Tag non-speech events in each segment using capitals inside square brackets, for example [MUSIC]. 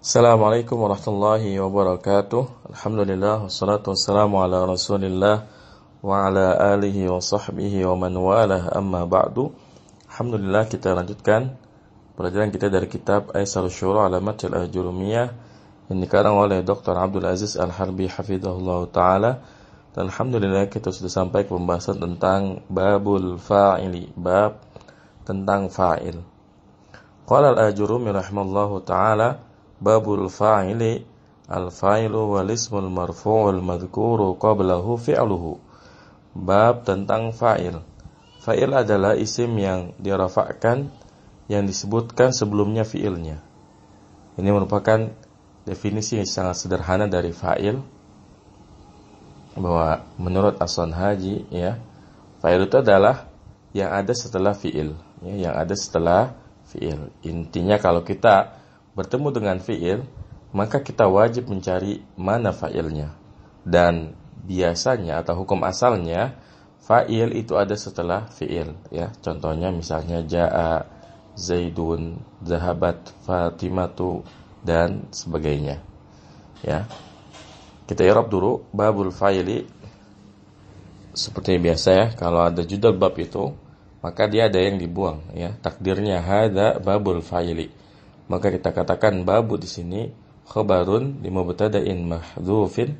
Assalamualaikum warahmatullahi wabarakatuh Alhamdulillah Wassalatu wassalamu ala rasulillah Wa ala alihi wa sahbihi wa man walah amma ba'du Alhamdulillah kita lanjutkan Pelajaran kita dari kitab Aisar Syuruh Alamat al Jurumiyah Yang dikarang oleh Dr. Abdul Aziz Al-Harbi Hafidhullah Ta'ala Dan Alhamdulillah kita sudah sampai ke pembahasan tentang Babul Fa'ili Bab tentang fa'il Qala Al-Ajurumi Rahimahullah Ta'ala babul fa'ili al-fa'ilu wal ismul marfu'ul madhkuru qablahu fi'luhu bab tentang fa'il fa'il adalah isim yang dirafakkan yang disebutkan sebelumnya fi'ilnya ini merupakan definisi yang sangat sederhana dari fa'il bahwa menurut Aswan Haji ya fa'il itu adalah yang ada setelah fi'il ya, yang ada setelah fi'il intinya kalau kita bertemu dengan fiil, maka kita wajib mencari mana fa'ilnya. Dan biasanya atau hukum asalnya fa'il itu ada setelah fiil ya. Contohnya misalnya jaa, zaidun, zahabat, fatimatu dan sebagainya. Ya. Kita irab dulu babul fa'ili seperti biasa ya kalau ada judul bab itu maka dia ada yang dibuang ya takdirnya hada babul fa'ili maka kita katakan babu di sini khabarun di mubtada'in mahdhufin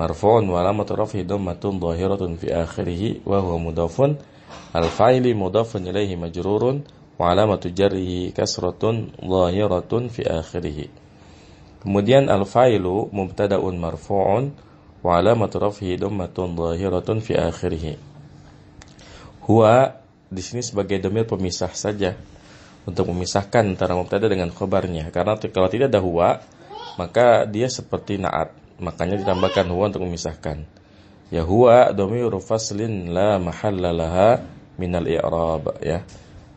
marfu'un wa lam raf'ihi dhammatun zahiratun fi akhirih wa huwa mudhafun al fa'ili mudhafun ilayhi majrurun wa alamatu jarrihi kasratun zahiratun fi akhirih kemudian al fa'ilu mubtada'un marfu'un wa alamatu raf'ihi dhammatun zahiratun fi akhirih huwa di sini sebagai domir pemisah saja untuk memisahkan antara mubtada dengan khobarnya karena kalau tidak ada huwa maka dia seperti naat makanya ditambahkan huwa untuk memisahkan ya huwa domir faslin la mahalla laha minal i'rab ya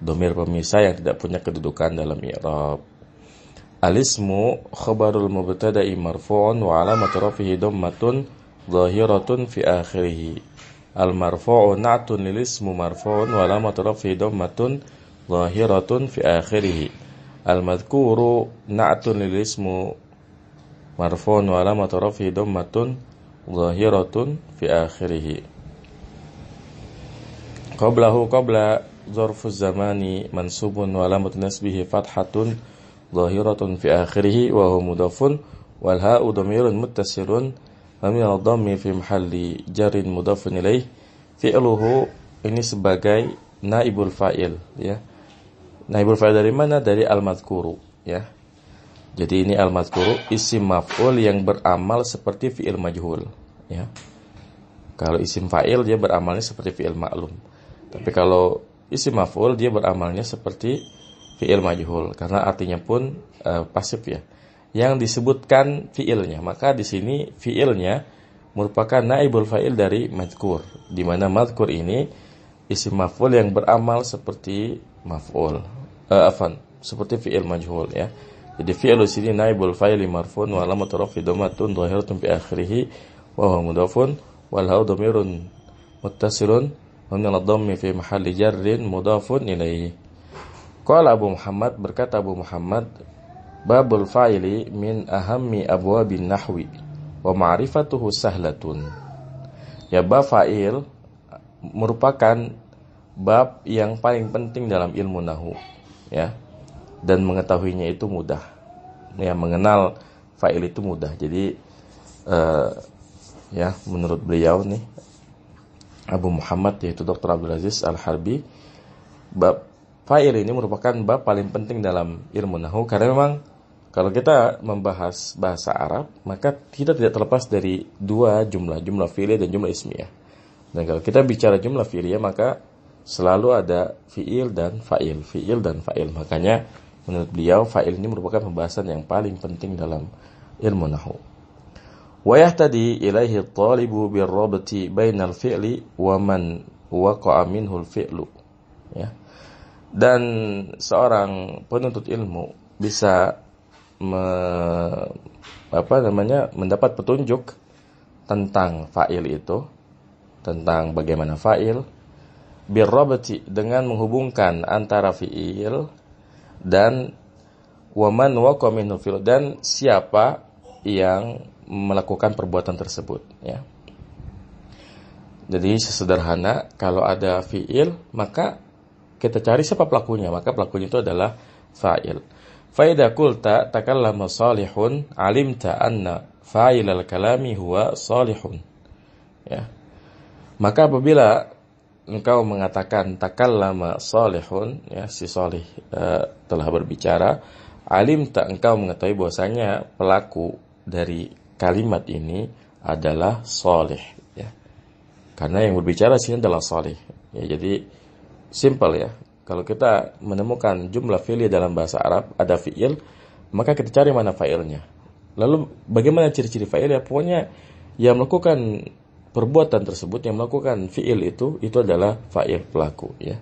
domir pemisah yang tidak punya kedudukan dalam i'rab alismu khabarul mubtada marfu'un wa alamatu rafihi dhammatun zahiratun fi akhirih al marfu'u na'tun lil ismu marfu'un wa alamatu rafihi dhammatun ظاهرة في آخره المذكور نعت للاسم مرفوع وعلامة رفعه ضمة ظاهرة في آخره قبله قبل ظرف الزمان منصوب وعلامة نسبه فتحة ظاهرة في آخره وهو مضاف والهاء ضمير متصل ومن الضم في محل جر مضاف إليه فعله ini sebagai نائب الفائل ya Naibul fa'il dari mana? Dari al-madhkuru, ya. Jadi ini al-madhkuru isim maf'ul yang beramal seperti fi'il majhul, ya. Kalau isim fa'il dia beramalnya seperti fi'il maklum. Tapi kalau isim maf'ul dia beramalnya seperti fi'il majhul karena artinya pun uh, pasif ya. Yang disebutkan fi'ilnya, maka di sini fi'ilnya merupakan naibul fa'il dari madhkur, di mana madhkur ini isim maf'ul yang beramal seperti maf'ul. Uh, afan, seperti fi'il majhul ya. Jadi fi'il sini naibul fa'il marfun wa alamatu rafi dhammatun dhahiratun bi akhirih wa huwa mudhafun wal dhamirun muttasilun wa min ad-dhammi fi mahalli jarrin mudhafun ilaihi. Qala Abu Muhammad berkata Abu Muhammad babul fa'ili min ahammi abwabin nahwi wa ma'rifatuhu sahlatun. Ya ba fa'il merupakan bab yang paling penting dalam ilmu nahu ya dan mengetahuinya itu mudah ya mengenal fa'il itu mudah jadi uh, ya menurut beliau nih Abu Muhammad yaitu Dr. Abdul Aziz Al Harbi bab fa'il ini merupakan bab paling penting dalam ilmu nahu karena memang kalau kita membahas bahasa Arab maka kita tidak terlepas dari dua jumlah jumlah fili dan jumlah ismiyah dan kalau kita bicara jumlah ya maka selalu ada fiil dan fa'il, fiil dan fa'il. Makanya menurut beliau fa'il ini merupakan pembahasan yang paling penting dalam ilmu nahu. Wa yahtadi ilaihi talibu birrabti bainal fi'li wa man waqa'a minhu al-fi'lu. Ya. Dan seorang penuntut ilmu bisa me, apa namanya mendapat petunjuk tentang fa'il itu, tentang bagaimana fa'il, birrobati dengan menghubungkan antara fiil dan waman wakominu fil dan siapa yang melakukan perbuatan tersebut ya. Jadi sesederhana kalau ada fiil maka kita cari siapa pelakunya maka pelakunya itu adalah fa'il. Faida kulta takallama salihun alimta anna al kalami huwa salihun. Ya. Maka apabila engkau mengatakan takallama solehun ya si soleh uh, telah berbicara alim tak engkau mengetahui bahwasanya pelaku dari kalimat ini adalah soleh ya karena yang berbicara sini adalah soleh ya jadi simple ya kalau kita menemukan jumlah fi'il dalam bahasa Arab ada fi'il maka kita cari mana fa'ilnya lalu bagaimana ciri-ciri fa'il ya pokoknya yang melakukan perbuatan tersebut yang melakukan fiil itu itu adalah fa'il pelaku ya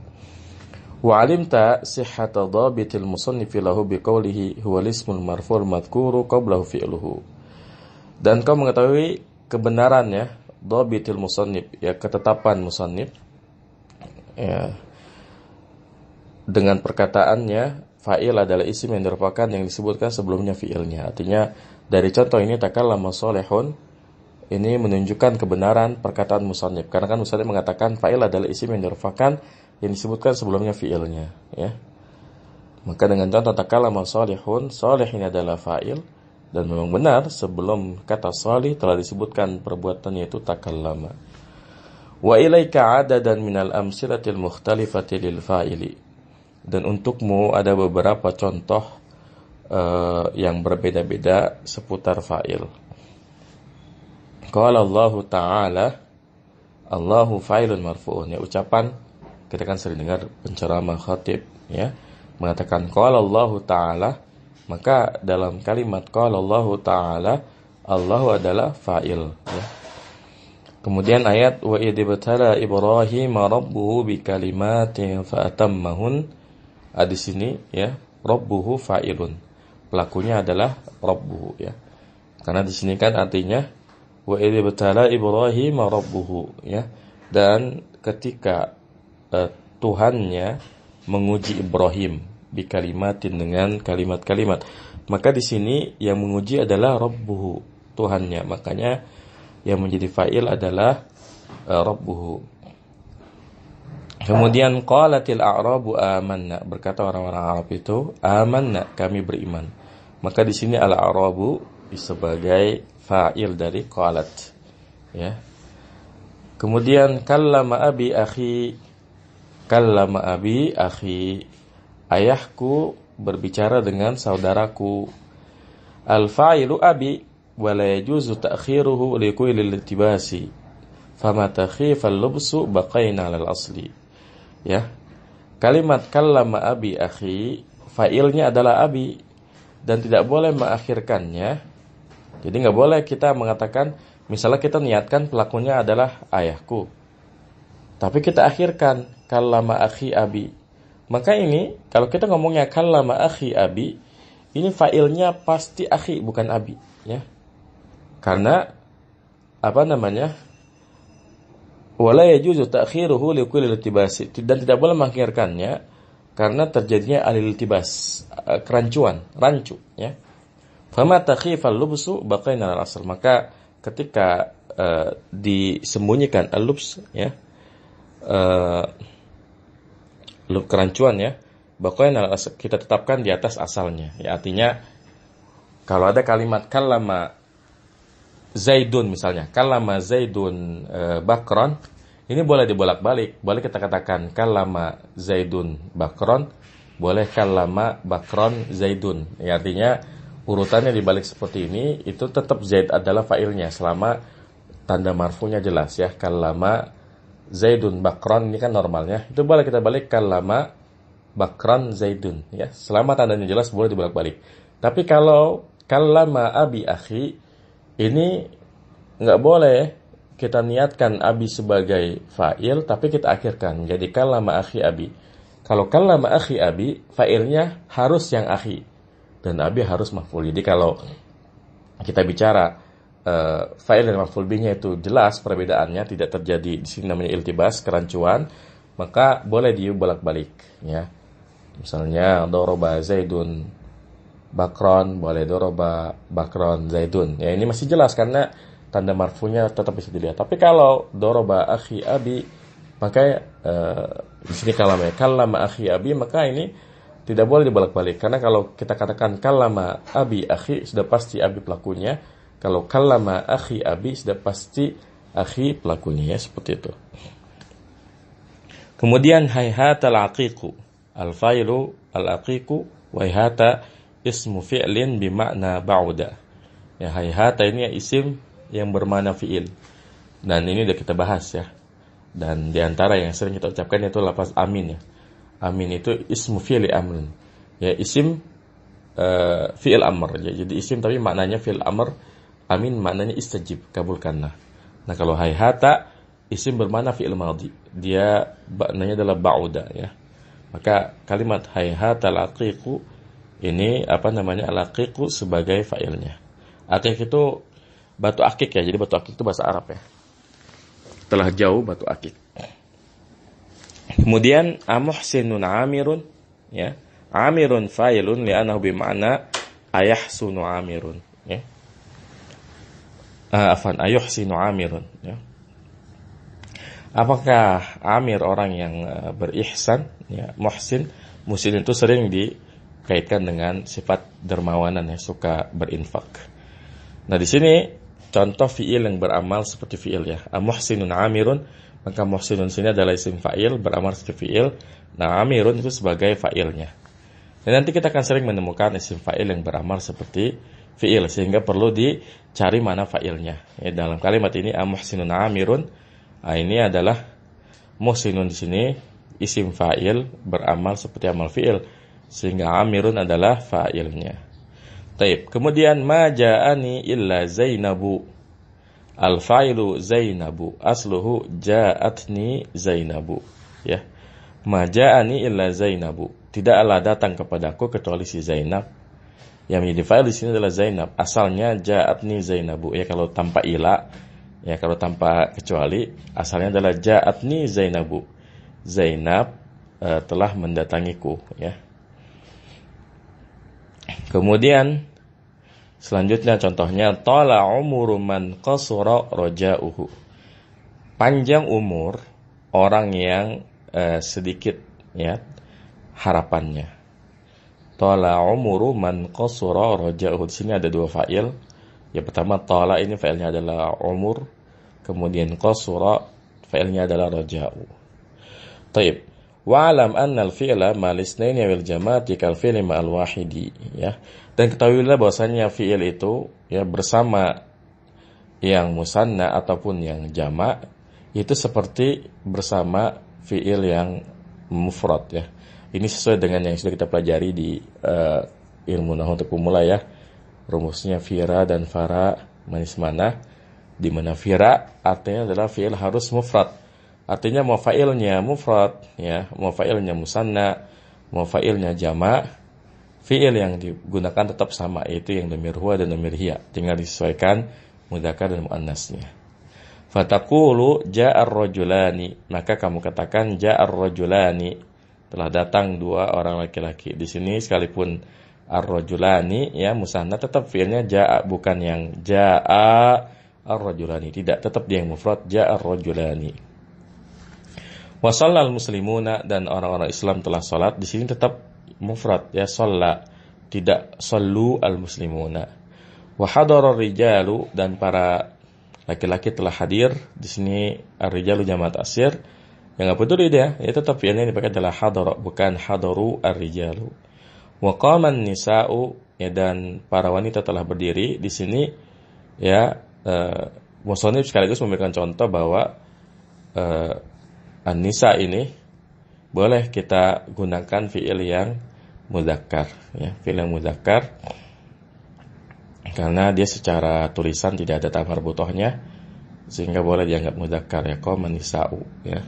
wa alimta sihhata dhabitil musannifi lahu biqaulihi huwa ismul marfu' madhkuru qablahu fi'luhu dan kau mengetahui kebenaran ya dhabitil musannif ya ketetapan musannif ya dengan perkataannya fa'il adalah isim yang merupakan yang disebutkan sebelumnya fi'ilnya artinya dari contoh ini takallama solehun ini menunjukkan kebenaran perkataan musanib karena kan musanib mengatakan fa'il adalah isim yang dirufakan yang disebutkan sebelumnya fi'ilnya ya maka dengan contoh takalama solihun solih ini adalah fa'il dan memang benar sebelum kata solih telah disebutkan perbuatannya itu takalama wa ilaika adadan minal amsilatil mukhtalifati lil fa'ili dan untukmu ada beberapa contoh uh, yang berbeda-beda seputar fa'il Qala Allah Ta'ala Allahu fa'ilun marfu'un ya ucapan kita kan sering dengar penceramah khatib ya mengatakan qala Allah Ta'ala maka dalam kalimat qala Allah Ta'ala Allahu adalah fa'il ya. Kemudian ayat wa idibtala Ibrahim rabbuhu bikalimatin fa atammahun ah, di sini ya rabbuhu fa'ilun pelakunya adalah rabbuhu ya. Karena di sini kan artinya wa ibtala Ibrahim rabbuhu ya dan ketika uh, Tuhannya menguji Ibrahim dikalimatin kalimatin dengan kalimat-kalimat maka di sini yang menguji adalah rabbuhu Tuhannya makanya yang menjadi fa'il adalah uh, rabbuhu Kemudian qalatil a'rabu amanna berkata orang-orang Arab itu amanna kami beriman. Maka di sini al-a'rabu sebagai fa'il dari qalat ya kemudian kallama abi akhi kallama abi akhi ayahku berbicara dengan saudaraku al fa'ilu abi wa la yajuzu ta'khiruhu li al tibasi fama al lubsu baqaina al asli ya kalimat kallama abi akhi fa'ilnya adalah abi dan tidak boleh mengakhirkannya jadi nggak boleh kita mengatakan, misalnya kita niatkan pelakunya adalah ayahku. Tapi kita akhirkan, kalama akhi abi. Maka ini, kalau kita ngomongnya kalama akhi abi, ini failnya pasti akhi, bukan abi. ya Karena, apa namanya, wala yajuzu ta'khiruhu dan tidak boleh mengakhirkannya karena terjadinya alil tibas eh, kerancuan rancu ya Fama takhifal lubsu baqaina al asal. Maka ketika uh, disembunyikan al-lubs ya uh, lub kerancuan ya baqaina al asal kita tetapkan di atas asalnya. Ya artinya kalau ada kalimat kalama Zaidun misalnya, kalama Zaidun eh, Bakron, ini boleh dibolak-balik. Boleh kita katakan kalama Zaidun Bakron, boleh kalama Bakron Zaidun. Ya, artinya urutannya dibalik seperti ini itu tetap Zaid adalah failnya selama tanda marfunya jelas ya kalama Zaidun Bakron ini kan normalnya itu boleh kita balik kalama Bakron Zaidun ya selama tandanya jelas boleh dibalik-balik tapi kalau kalama abi akhi ini nggak boleh kita niatkan abi sebagai fa'il tapi kita akhirkan jadi kalama akhi abi kalau kalama akhi abi fa'ilnya harus yang akhi dan Nabi harus maf'ul. Jadi kalau kita bicara uh, fa'il dan maf'ul bihnya itu jelas perbedaannya, tidak terjadi di sini namanya iltibas, kerancuan, maka boleh diu bolak-balik ya. Misalnya doroba Zaidun Bakron, boleh doroba Bakron Zaidun. Ya ini masih jelas karena tanda marfunya tetap bisa dilihat. Tapi kalau doroba akhi abi maka uh, di sini kalamnya kalama akhi abi maka ini tidak boleh dibalik balik karena kalau kita katakan kalama abi akhi sudah pasti abi pelakunya. Kalau kalama akhi abi sudah pasti akhi pelakunya ya seperti itu. Kemudian hayhata al-aqiqu. Al-failu al-aqiqu wa hayhata ismu fi'lin bimakna ba'uda. Ya hayhata ini ya, isim yang bermakna fi'il. Dan ini sudah kita bahas ya. Dan diantara yang sering kita ucapkan yaitu lapas amin ya amin itu ismu fi'li amrin ya isim uh, fi'il amr ya, jadi isim tapi maknanya fi'il amr amin maknanya istajib kabulkanlah nah kalau hai hata isim bermana fi'il madhi dia maknanya adalah ba'uda ya maka kalimat hai hata laqiqu ini apa namanya laqiqu sebagai fa'ilnya aqiq itu batu akik ya jadi batu akik itu bahasa Arab ya telah jauh batu akik Kemudian amuhsinun amirun ya. Amirun fa'ilun li'annahu bima'na ayahsunu amirun ya. Uh, ah, afan ayuhsinu amirun ya. Apakah Amir orang yang eh, berihsan ya, muhsin muhsin itu sering dikaitkan dengan sifat dermawanan yang suka berinfak. Nah di sini contoh fiil yang beramal seperti fiil ya. Muhsinun amirun maka muhsinun sini adalah isim fa'il beramar sebagai fi'il. Nah, amirun itu sebagai fa'ilnya. Dan nanti kita akan sering menemukan isim fa'il yang beramar seperti fi'il sehingga perlu dicari mana fa'ilnya. Ya, dalam kalimat ini muhsinun amirun nah, ini adalah muhsinun di sini isim fa'il beramal seperti amal fi'il sehingga amirun adalah fa'ilnya. Taib. Kemudian maja'ani illa Zainabu al failu Zainabu asluhu ja'atni Zainabu ya maja'ani illa Zainabu tidaklah datang kepadaku kecuali si Zainab yang menjadi fa'il di sini adalah Zainab asalnya ja'atni Zainabu ya kalau tanpa ila ya kalau tanpa kecuali asalnya adalah ja'atni Zainabu Zainab uh, telah mendatangiku ya kemudian Selanjutnya contohnya tola umuru man roja uhu Panjang umur orang yang eh, sedikit ya harapannya. tola umuru man roja uhu Di sini ada dua fa'il. Yang pertama tola ini fa'ilnya adalah umur, kemudian qasura fa'ilnya adalah roja uhu. Taib. Wa'lam anna al-fi'la nainya lisnaini wal jama'ati kal fi'li ma'al wahidi ya. Dan ketahuilah bahwasanya fiil itu ya bersama yang musanna ataupun yang jama' itu seperti bersama fiil yang mufrad ya. Ini sesuai dengan yang sudah kita pelajari di uh, ilmu nahu untuk pemula ya. Rumusnya fira dan fara manis mana di mana fira artinya adalah fiil harus mufrad. Artinya mufailnya mufrad ya, mufailnya musanna, mufailnya jamak fiil yang digunakan tetap sama yaitu yang domir huwa dan domir hiya tinggal disesuaikan mudzakkar dan muannasnya lu ja'ar rojulani maka kamu katakan ja'ar rojulani telah datang dua orang laki-laki di sini sekalipun ar-rojulani ya musanna tetap fiilnya ja'a bukan yang ja'a ar-rojulani tidak tetap dia yang mufrad ja'a ar-rojulani Wasallal muslimuna dan orang-orang Islam telah sholat di sini tetap mufrad ya sholla tidak sallu al muslimuna wa rijalu dan para laki-laki telah hadir di sini ar rijalu jamaat asir yang apa peduli dia ya tetap ini dipakai adalah hadara bukan hadoru ar rijalu wa nisa'u ya dan para wanita telah berdiri di sini ya eh, sekaligus memberikan contoh bahwa eh, nisa ini boleh kita gunakan fiil yang mudakar, ya fiil yang mudakar, karena dia secara tulisan tidak ada tamar butohnya sehingga boleh dianggap mudakar ya kau menisau ya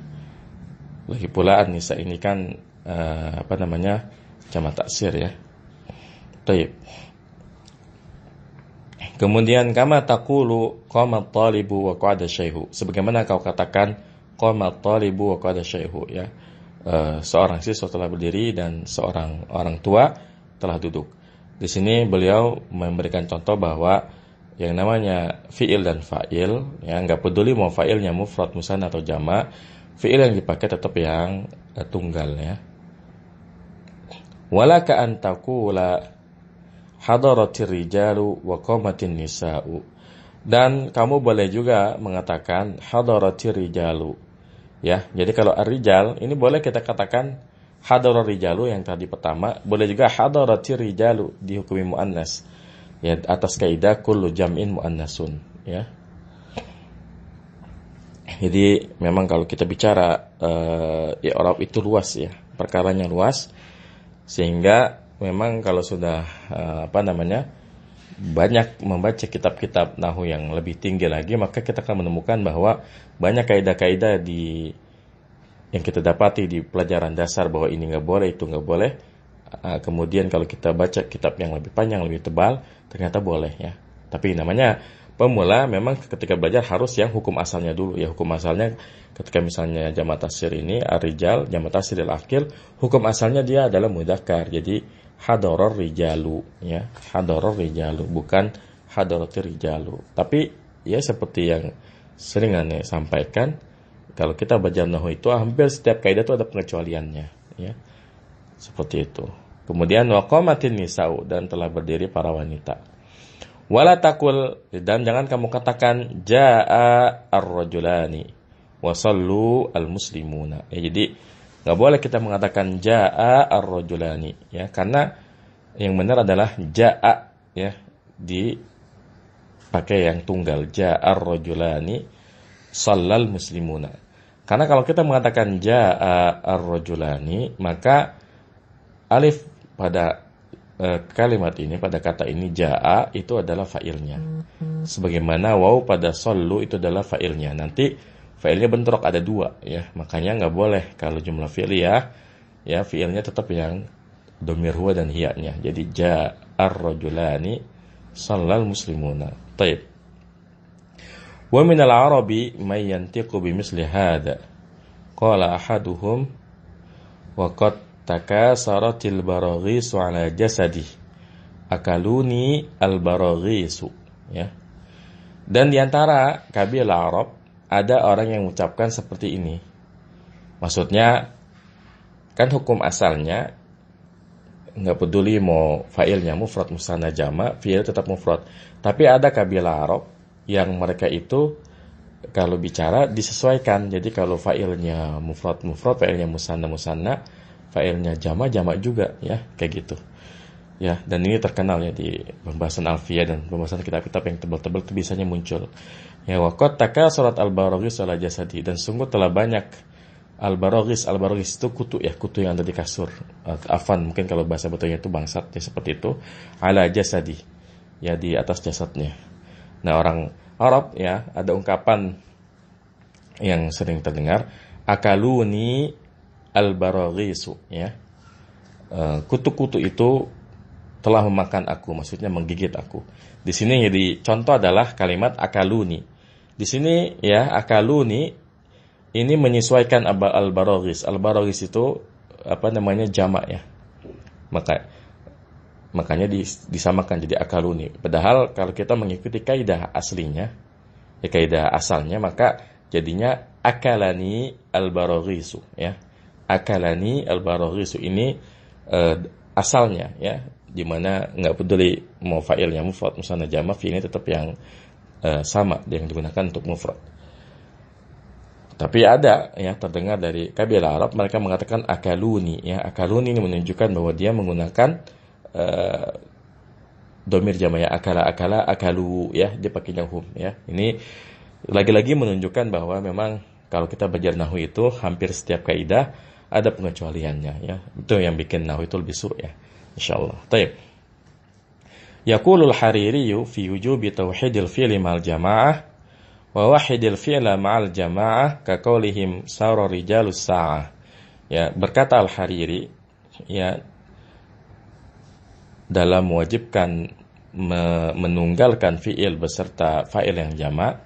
lagi pula nisa ini kan uh, apa namanya jamak taksir ya Taib. Kemudian kama takulu, qama talibu wa qada syaihu. Sebagaimana kau katakan qama talibu wa qada syaihu ya. Eh, seorang siswa telah berdiri dan seorang orang tua telah duduk. Di sini beliau memberikan contoh bahwa yang namanya fiil dan fa'il, ya nggak peduli mau fa'ilnya mufrad musan atau jama, fiil yang dipakai tetap yang eh, tunggal ya. Walaka antakula hadaratir wa qamatin nisa'u. Dan kamu boleh juga mengatakan hadaratir rijalu Ya, jadi kalau arrijal ini boleh kita katakan hadar rijalu yang tadi pertama, boleh juga hadarati rijalu dihukumi muannas. Ya, atas kaidah kullu jam'in muannasun, ya. Jadi memang kalau kita bicara uh, ya orang itu luas ya, perkaranya luas sehingga memang kalau sudah uh, apa namanya? banyak membaca kitab-kitab Nahu yang lebih tinggi lagi, maka kita akan menemukan bahwa banyak kaidah-kaidah di yang kita dapati di pelajaran dasar bahwa ini nggak boleh, itu nggak boleh. Ah, kemudian kalau kita baca kitab yang lebih panjang, lebih tebal, ternyata boleh ya. Tapi namanya pemula memang ketika belajar harus yang hukum asalnya dulu ya hukum asalnya ketika misalnya jamat tasir ini arijal jamat tasir al akil hukum asalnya dia adalah mudakar jadi hadoror rijalu ya hadoror rijalu bukan hadoroti rijalu tapi ya seperti yang sering aneh sampaikan kalau kita baca nahu itu hampir setiap kaidah itu ada pengecualiannya ya seperti itu kemudian wakomatin nisau dan telah berdiri para wanita walatakul dan jangan kamu katakan jaa ar-rajulani wasallu al-muslimuna ya jadi Nggak boleh kita mengatakan ja'a ar ya karena yang benar adalah ja'a ya di pakai yang tunggal ja'a ar salal muslimuna. Karena kalau kita mengatakan ja'a ar maka alif pada eh, kalimat ini pada kata ini ja'a itu adalah fa'ilnya. Mm-hmm. Sebagaimana waw pada sallu itu adalah fa'ilnya. Nanti fiilnya bentrok ada dua ya makanya nggak boleh kalau jumlah fiil ya ya fiilnya tetap yang domir huwa dan hiyanya jadi ja'ar rajulani sallal muslimuna taib wa min al arabi may yantiqu bi misli hada qala ahaduhum wa qad takasaratil baraghisu ala jasadi akaluni al baraghisu ya dan diantara kabilah Arab ada orang yang mengucapkan seperti ini. Maksudnya, kan hukum asalnya nggak peduli mau failnya mufrad musana jama fiil tetap mufrad tapi ada kabilah Arab yang mereka itu kalau bicara disesuaikan jadi kalau failnya mufrad mufrad failnya musana musana failnya jama jama juga ya kayak gitu ya dan ini terkenal ya di pembahasan alfiah dan pembahasan kitab-kitab yang tebal-tebal itu biasanya muncul Ya wakot taka surat al-barogis ala jasadi dan sungguh telah banyak al-barogis al-barogis itu kutu ya kutu yang ada di kasur afan mungkin kalau bahasa betulnya itu bangsat ya seperti itu ala jasadi ya di atas jasadnya. Nah orang Arab ya ada ungkapan yang sering terdengar akaluni al barogisu ya e, kutu-kutu itu telah memakan aku maksudnya menggigit aku di sini jadi contoh adalah kalimat akaluni di sini ya akaluni ini menyesuaikan al-barogis. Al-barogis itu apa namanya jamak ya. Maka makanya disamakan jadi akaluni. Padahal kalau kita mengikuti kaidah aslinya, ya kaidah asalnya maka jadinya akalani al-baroghisu ya. Akalani al-baroghisu ini eh, asalnya ya dimana nggak peduli mau fa'ilnya mufrad musana jamak ini tetap yang Eh, sama yang digunakan untuk mufrad. Tapi ada ya terdengar dari kabilah Arab mereka mengatakan akaluni ya akaluni ini menunjukkan bahwa dia menggunakan eh, domir jamaya akala akala akalu ya dia pakai hum ya ini lagi-lagi menunjukkan bahwa memang kalau kita belajar nahu itu hampir setiap kaidah ada pengecualiannya ya itu yang bikin nahu itu lebih sulit ya insyaallah Tapi Yaqulul Haririyu fi wujubi tauhidil fi'li ma'al jama'ah wa wahidil fi'la ma'al jama'ah ka qaulihim sawra rijalus sa'ah. Ya, berkata Al-Hariri ya dalam mewajibkan menunggalkan fi'il beserta fa'il yang jamaah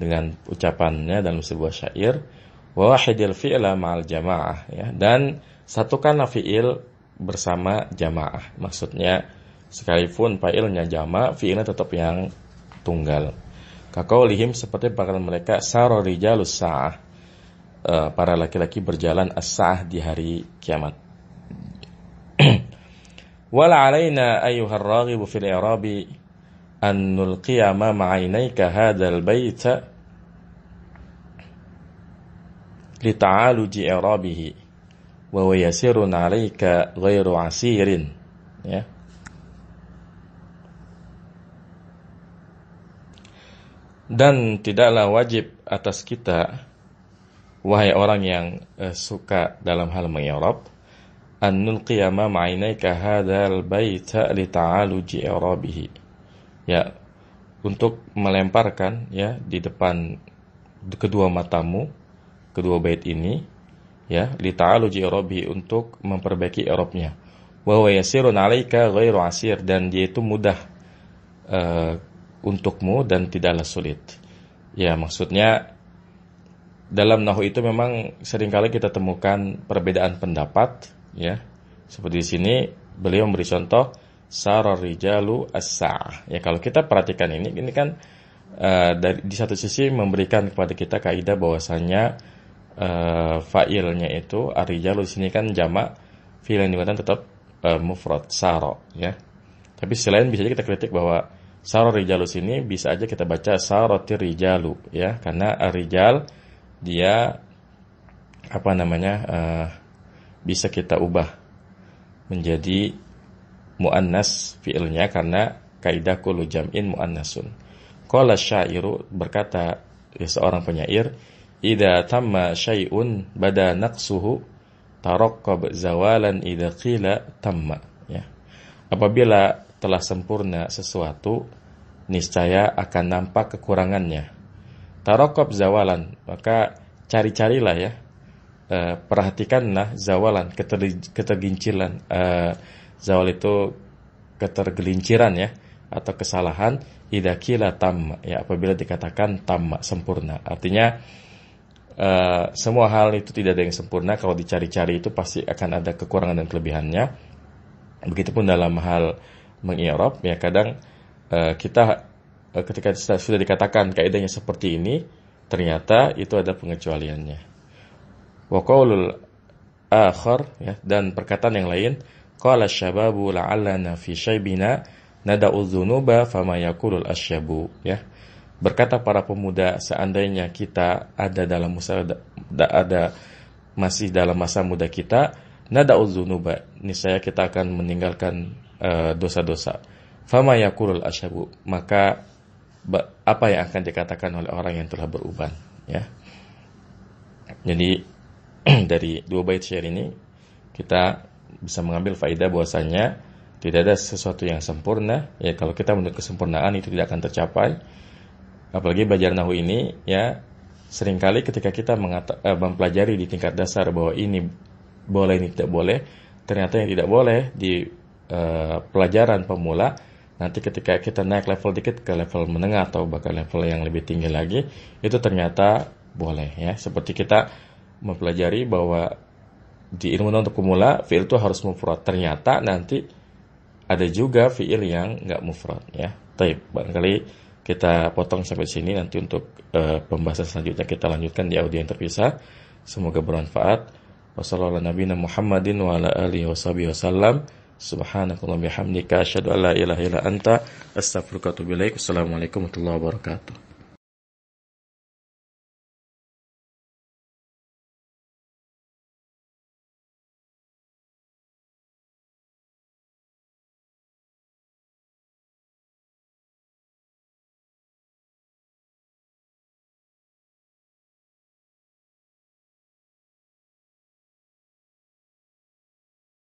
dengan ucapannya dalam sebuah syair wa wahidil fi'la ma'al jamaah ya dan satukanlah fi'il bersama jamaah maksudnya Sekalipun failnya jama fiilnya tetap yang tunggal. kakau lihim seperti perkataan mereka sarori sa'ah. Eh, para laki-laki berjalan as-sa'ah di hari kiamat. [CLEARS THROAT] Wala alaina ayuhal ragibu fil i'rabi an nulqiya ma ma'ainaika hadzal baita lita'aluji i'rabihi wa huwa yasirun 'alaika ghairu 'asirin ya Dan tidaklah wajib atas kita, wahai orang yang uh, suka dalam hal mengi'rab, an nulqiya ma ma'inaika hadzal baita li ta'aluji i'rabihi. Ya, untuk melemparkan ya di depan kedua matamu kedua bait ini ya li ta'aluji i'rabihi untuk memperbaiki i'rabnya. Wa huwa yasirun 'alaika ghairu asir dan dia itu mudah uh, untukmu dan tidaklah sulit. Ya, maksudnya dalam nahu itu memang seringkali kita temukan perbedaan pendapat, ya. Seperti di sini beliau memberi contoh sarorijalu asa. Ya, kalau kita perhatikan ini ini kan uh, dari di satu sisi memberikan kepada kita kaidah bahwasanya uh, eh, failnya itu arijalu di sini kan jama fiil yang digunakan tetap uh, mufrad saro ya. Tapi selain bisa kita kritik bahwa Sarar rijalu sini bisa aja kita baca sarati rijalu ya karena rijal dia apa namanya uh, bisa kita ubah menjadi muannas fiilnya karena kaidah kullu jam'in muannasun. Qala syairu berkata ya, seorang penyair, ida tamma syai'un bada naqsuhu taraqqab zawalan idza qila tamma." Ya. Apabila telah sempurna sesuatu, niscaya akan nampak kekurangannya. Tarokop zawalan, maka cari-carilah ya, e, perhatikanlah zawalan, keter, ketergincilan, e, eh, zawal itu ketergelinciran ya, atau kesalahan, idakila tam, ya apabila dikatakan tam sempurna, artinya e, semua hal itu tidak ada yang sempurna, kalau dicari-cari itu pasti akan ada kekurangan dan kelebihannya, begitupun dalam hal mengirob ya kadang uh, kita uh, ketika sudah dikatakan kaidahnya seperti ini ternyata itu ada pengecualiannya Waqaulul akhir ya dan perkataan yang lain qala syababu la'allana fi syaibina nada'u dzunuba fama yaqulul asyabu ya berkata para pemuda seandainya kita ada dalam masa ada masih dalam masa muda kita Nada nada'u ini niscaya kita akan meninggalkan eh, dosa-dosa uh, fama yakurul asyabu maka apa yang akan dikatakan oleh orang yang telah beruban ya jadi [CLEARS THROAT] dari dua bait syair ini kita bisa mengambil faidah bahwasanya tidak ada sesuatu yang sempurna ya kalau kita menuntut kesempurnaan itu tidak akan tercapai apalagi belajar nahu ini ya seringkali ketika kita eh, mempelajari di tingkat dasar bahwa ini boleh ini tidak boleh ternyata yang tidak boleh di uh, pelajaran pemula nanti ketika kita naik level dikit ke level menengah atau bahkan level yang lebih tinggi lagi itu ternyata boleh ya seperti kita mempelajari bahwa di ilmu untuk pemula fiil itu harus mufrad ternyata nanti ada juga fiil yang nggak mufrad ya taib barangkali kita potong sampai sini nanti untuk uh, pembahasan selanjutnya kita lanjutkan di audio yang terpisah semoga bermanfaat Wassalamualaikum warahmatullahi Muhammadin wa ala alihi washabihi wasallam. Subhanakallah bihamdika asyhadu an la ilaha illa anta astaghfiruka wa atubu Assalamualaikum warahmatullahi wabarakatuh.